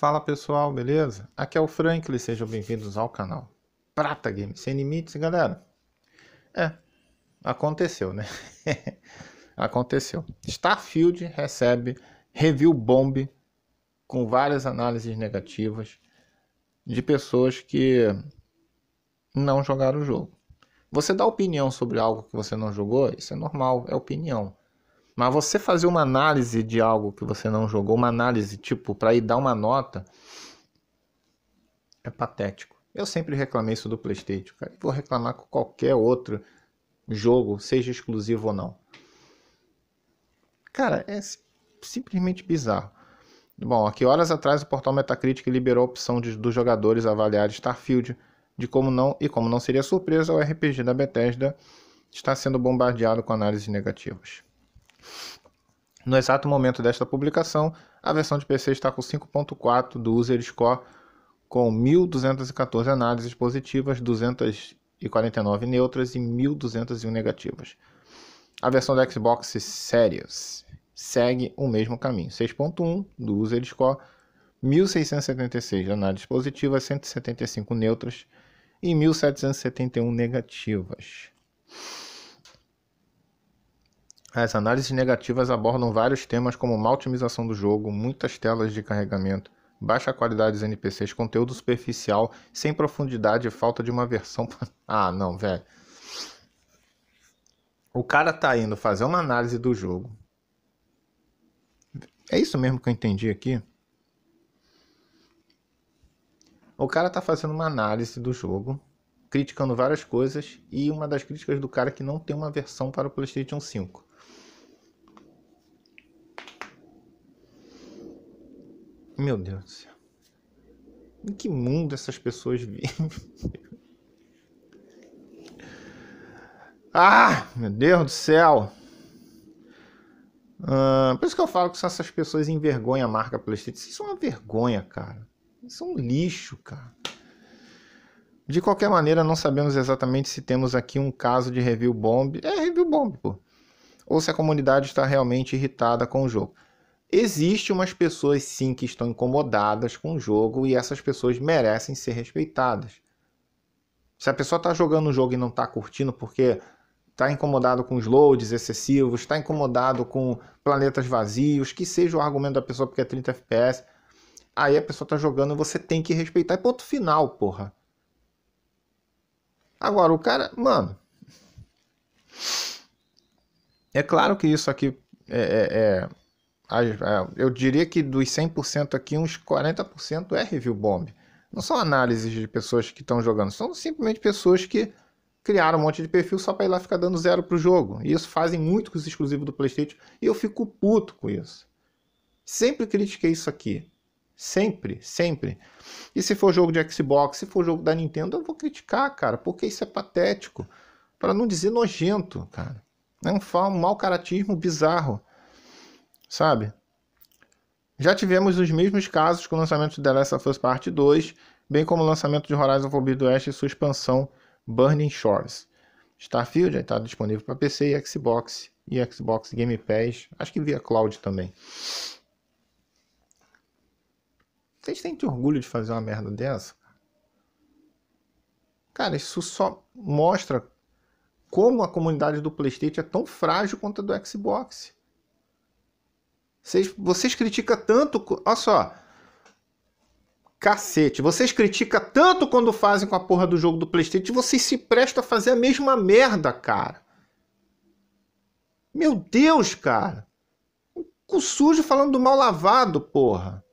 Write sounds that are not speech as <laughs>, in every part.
Fala pessoal, beleza? Aqui é o Franklin, sejam bem-vindos ao canal Prata Game Sem Limites, galera. É, aconteceu, né? <laughs> aconteceu. Starfield recebe review bomb com várias análises negativas de pessoas que não jogaram o jogo. Você dá opinião sobre algo que você não jogou, isso é normal, é opinião. Mas você fazer uma análise de algo que você não jogou, uma análise tipo para ir dar uma nota, é patético. Eu sempre reclamei isso do PlayStation, cara. Vou reclamar com qualquer outro jogo, seja exclusivo ou não. Cara, é simplesmente bizarro. Bom, aqui horas atrás o portal Metacritic liberou a opção de, dos jogadores avaliar Starfield de como não e como não seria surpresa o RPG da Bethesda está sendo bombardeado com análises negativas. No exato momento desta publicação, a versão de PC está com 5.4 do User Score, com 1.214 análises positivas, 249 neutras e 1.201 negativas. A versão da Xbox Series segue o mesmo caminho, 6.1 do User Score, 1.676 análises positivas, 175 neutras e 1.771 negativas. As análises negativas abordam vários temas como má otimização do jogo, muitas telas de carregamento, baixa qualidade dos NPCs, conteúdo superficial, sem profundidade e falta de uma versão. <laughs> ah, não, velho. O cara tá indo fazer uma análise do jogo. É isso mesmo que eu entendi aqui? O cara tá fazendo uma análise do jogo, criticando várias coisas, e uma das críticas do cara é que não tem uma versão para o PlayStation 5. Meu Deus do céu. Em que mundo essas pessoas vivem? <laughs> ah, meu Deus do céu. Ah, por isso que eu falo que essas pessoas envergonham a marca PlayStation. Isso é uma vergonha, cara. Isso é um lixo, cara. De qualquer maneira, não sabemos exatamente se temos aqui um caso de review bomb. É review bomb, pô. Ou se a comunidade está realmente irritada com o jogo. Existem umas pessoas sim que estão incomodadas com o jogo e essas pessoas merecem ser respeitadas. Se a pessoa está jogando um jogo e não está curtindo porque está incomodado com os loads excessivos, está incomodado com planetas vazios, que seja o argumento da pessoa porque é 30 FPS, aí a pessoa está jogando e você tem que respeitar. E ponto final, porra. Agora, o cara, mano. É claro que isso aqui é, é, é é, eu diria que dos 100% aqui, uns 40% é review bomb. Não são análises de pessoas que estão jogando, são simplesmente pessoas que criaram um monte de perfil só para ir lá ficar dando zero pro jogo. E isso fazem muito com os exclusivos do PlayStation, e eu fico puto com isso. Sempre critiquei isso aqui. Sempre, sempre. E se for jogo de Xbox, se for jogo da Nintendo, eu vou criticar, cara, porque isso é patético. Para não dizer nojento, cara. É um, um mau caratismo bizarro sabe? Já tivemos os mesmos casos com o lançamento de The Last of Us Part 2, bem como o lançamento de Horizon Forbidden West e sua expansão Burning Shores. Starfield já está disponível para PC e Xbox, e Xbox Game Pass, acho que via cloud também. Vocês têm orgulho de fazer uma merda dessa? Cara, isso só mostra como a comunidade do PlayStation é tão frágil quanto a do Xbox. Vocês, vocês criticam tanto. Olha só. Cacete, vocês criticam tanto quando fazem com a porra do jogo do Playstation, vocês se prestam a fazer a mesma merda, cara. Meu Deus, cara. O sujo falando do mal lavado, porra.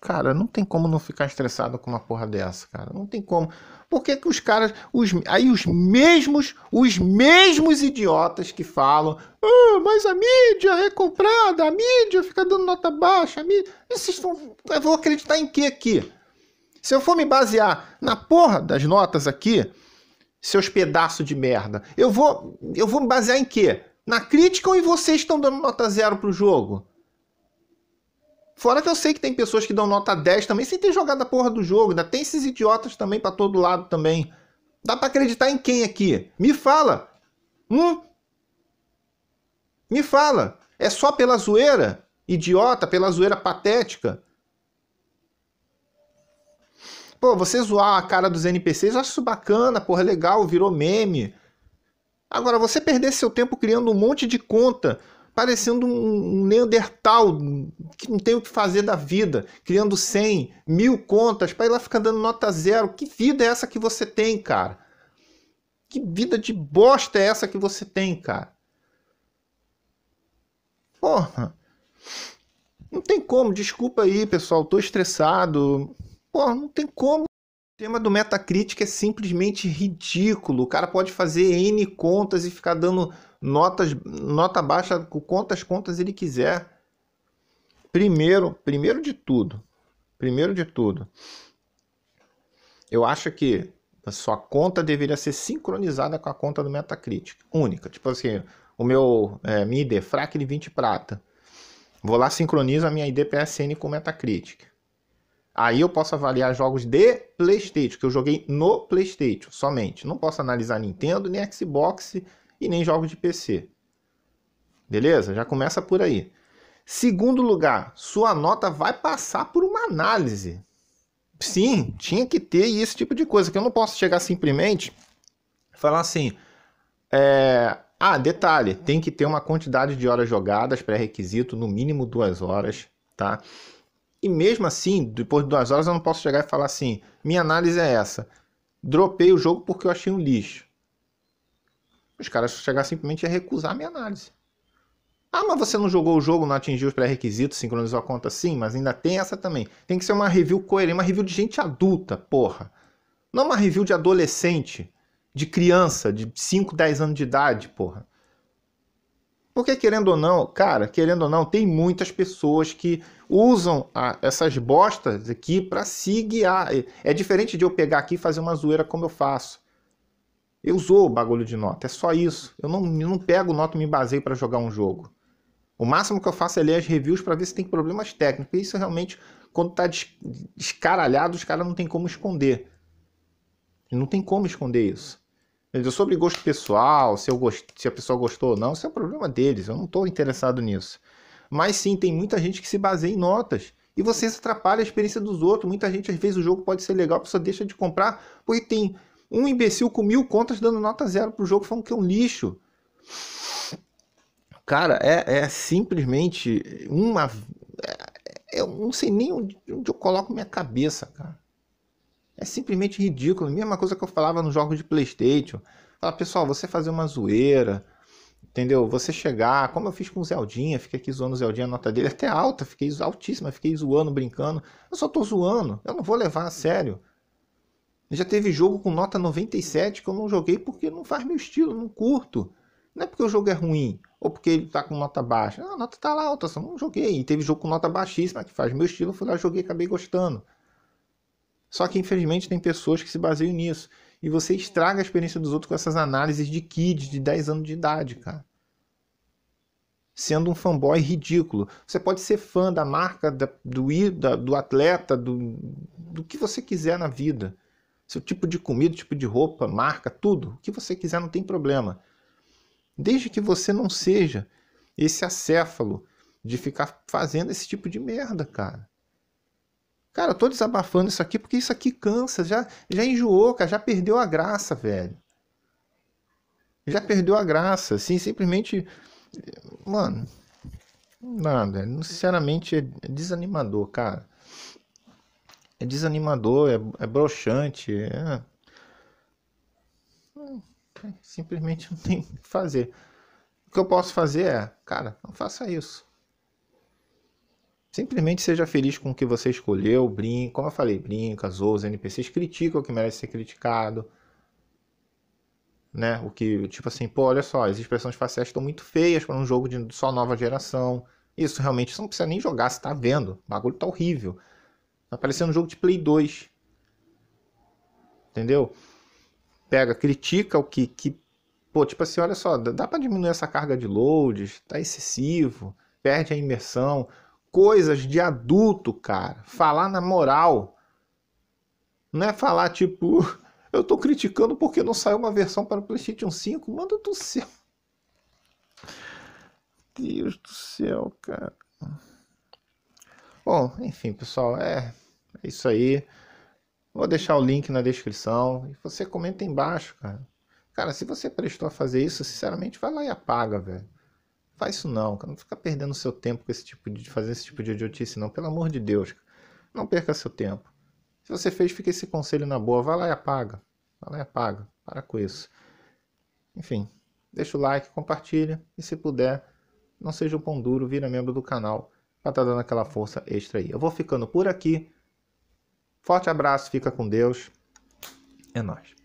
Cara, não tem como não ficar estressado com uma porra dessa, cara. Não tem como. Por que, que os caras. Os, aí os mesmos, os mesmos idiotas que falam. Ah, mas a mídia é comprada, a mídia fica dando nota baixa, a mídia. Vocês vão eu vou acreditar em que aqui? Se eu for me basear na porra das notas aqui, seus pedaços de merda, eu vou. Eu vou me basear em quê? Na crítica ou em vocês estão dando nota zero pro jogo? Fora que eu sei que tem pessoas que dão nota 10 também sem ter jogado a porra do jogo. Ainda tem esses idiotas também para todo lado também. Dá para acreditar em quem aqui? Me fala. Hum? Me fala. É só pela zoeira? Idiota, pela zoeira patética? Pô, você zoar a cara dos NPCs, eu acho isso bacana, porra, é legal, virou meme. Agora, você perder seu tempo criando um monte de conta parecendo um Neandertal que não tem o que fazer da vida, criando 100, mil contas para ir lá ficar dando nota zero. Que vida é essa que você tem, cara? Que vida de bosta é essa que você tem, cara? Porra. Não tem como, desculpa aí, pessoal, tô estressado. Porra, não tem como. O tema do Metacritic é simplesmente ridículo. O cara pode fazer N contas e ficar dando notas, nota baixa, quantas contas ele quiser. Primeiro, primeiro de tudo, primeiro de tudo, eu acho que a sua conta deveria ser sincronizada com a conta do Metacritic, única. Tipo assim, o meu é, minha ID é fraque de 20 prata. Vou lá sincronizo a minha ID PSN com o Metacritic. Aí eu posso avaliar jogos de PlayStation, que eu joguei no PlayStation somente. Não posso analisar Nintendo, nem Xbox, e nem jogos de PC. Beleza? Já começa por aí. Segundo lugar, sua nota vai passar por uma análise. Sim, tinha que ter esse tipo de coisa, que eu não posso chegar simplesmente falar assim. É... Ah, detalhe, tem que ter uma quantidade de horas jogadas, pré-requisito, no mínimo duas horas, tá? E mesmo assim, depois de duas horas, eu não posso chegar e falar assim: minha análise é essa. Dropei o jogo porque eu achei um lixo. Os caras chegar simplesmente a recusar a minha análise. Ah, mas você não jogou o jogo, não atingiu os pré-requisitos, sincronizou a conta? Sim, mas ainda tem essa também. Tem que ser uma review coerente, uma review de gente adulta, porra. Não uma review de adolescente, de criança, de 5, 10 anos de idade, porra. Porque querendo ou não, cara, querendo ou não, tem muitas pessoas que usam a, essas bostas aqui para se guiar. É diferente de eu pegar aqui e fazer uma zoeira como eu faço. Eu usou o bagulho de nota, é só isso. Eu não, eu não pego nota e me baseio para jogar um jogo. O máximo que eu faço é ler as reviews para ver se tem problemas técnicos. E isso realmente, quando está descaralhado, os caras não tem como esconder. Não tem como esconder isso. Sobre gosto pessoal, se, eu gost... se a pessoa gostou ou não, isso é o problema deles. Eu não estou interessado nisso. Mas sim, tem muita gente que se baseia em notas. E você atrapalha a experiência dos outros. Muita gente, às vezes, o jogo pode ser legal, a pessoa deixa de comprar porque tem um imbecil com mil contas dando nota zero pro jogo falando que é um lixo. Cara, é, é simplesmente uma. É, eu não sei nem onde, onde eu coloco minha cabeça, cara. É simplesmente ridículo. Mesma coisa que eu falava nos jogos de PlayStation. Fala, pessoal, você fazer uma zoeira, entendeu? Você chegar, como eu fiz com o Zeldinha, fiquei aqui zoando o Zeldinha, a nota dele é até alta, fiquei altíssima, fiquei zoando, brincando. Eu só tô zoando, eu não vou levar a sério. Já teve jogo com nota 97 que eu não joguei porque não faz meu estilo, não curto. Não é porque o jogo é ruim ou porque ele tá com nota baixa. Não, a nota tá lá alta, só não joguei. E teve jogo com nota baixíssima que faz meu estilo, fui lá, joguei, acabei gostando. Só que infelizmente tem pessoas que se baseiam nisso. E você estraga a experiência dos outros com essas análises de kids de 10 anos de idade, cara. Sendo um fanboy ridículo. Você pode ser fã da marca, da, do, da, do atleta, do, do que você quiser na vida. Seu tipo de comida, tipo de roupa, marca, tudo. O que você quiser, não tem problema. Desde que você não seja esse acéfalo de ficar fazendo esse tipo de merda, cara. Cara, eu tô desabafando isso aqui porque isso aqui cansa, já, já enjoou, cara, já perdeu a graça, velho. Já perdeu a graça, assim, simplesmente. Mano, nada, sinceramente é desanimador, cara é desanimador, é, é broxante, é, é, é... Simplesmente não tem o que fazer. O que eu posso fazer é, cara, não faça isso. Simplesmente seja feliz com o que você escolheu, brinca, como eu falei, brinca, zoa os NPCs, critica o que merece ser criticado. Né? O que, tipo assim, pô, olha só, as expressões faciais estão muito feias para um jogo de só nova geração. Isso realmente você não precisa nem jogar, você tá vendo. O bagulho tá horrível. Apareceu tá no jogo de Play 2. Entendeu? Pega, critica o que. que pô, tipo assim, olha só, dá para diminuir essa carga de loads, tá excessivo, perde a imersão. Coisas de adulto, cara. Falar na moral. Não é falar tipo, <laughs> eu tô criticando porque não saiu uma versão para o PlayStation 5. Manda do céu. Deus do céu, cara. Bom, enfim, pessoal, é, é isso aí. Vou deixar o link na descrição e você comenta embaixo, cara. Cara, se você prestou a fazer isso, sinceramente, vai lá e apaga, velho. Faz isso não, cara. Não fica perdendo seu tempo com esse tipo de fazer esse tipo de idiotice, não. Pelo amor de Deus, não perca seu tempo. Se você fez, fica esse conselho na boa. Vai lá e apaga. Vai lá e apaga. Para com isso. Enfim, deixa o like, compartilha e se puder, não seja um pão duro, vira membro do canal para estar tá dando aquela força extra aí. Eu vou ficando por aqui. Forte abraço, fica com Deus. É nóis.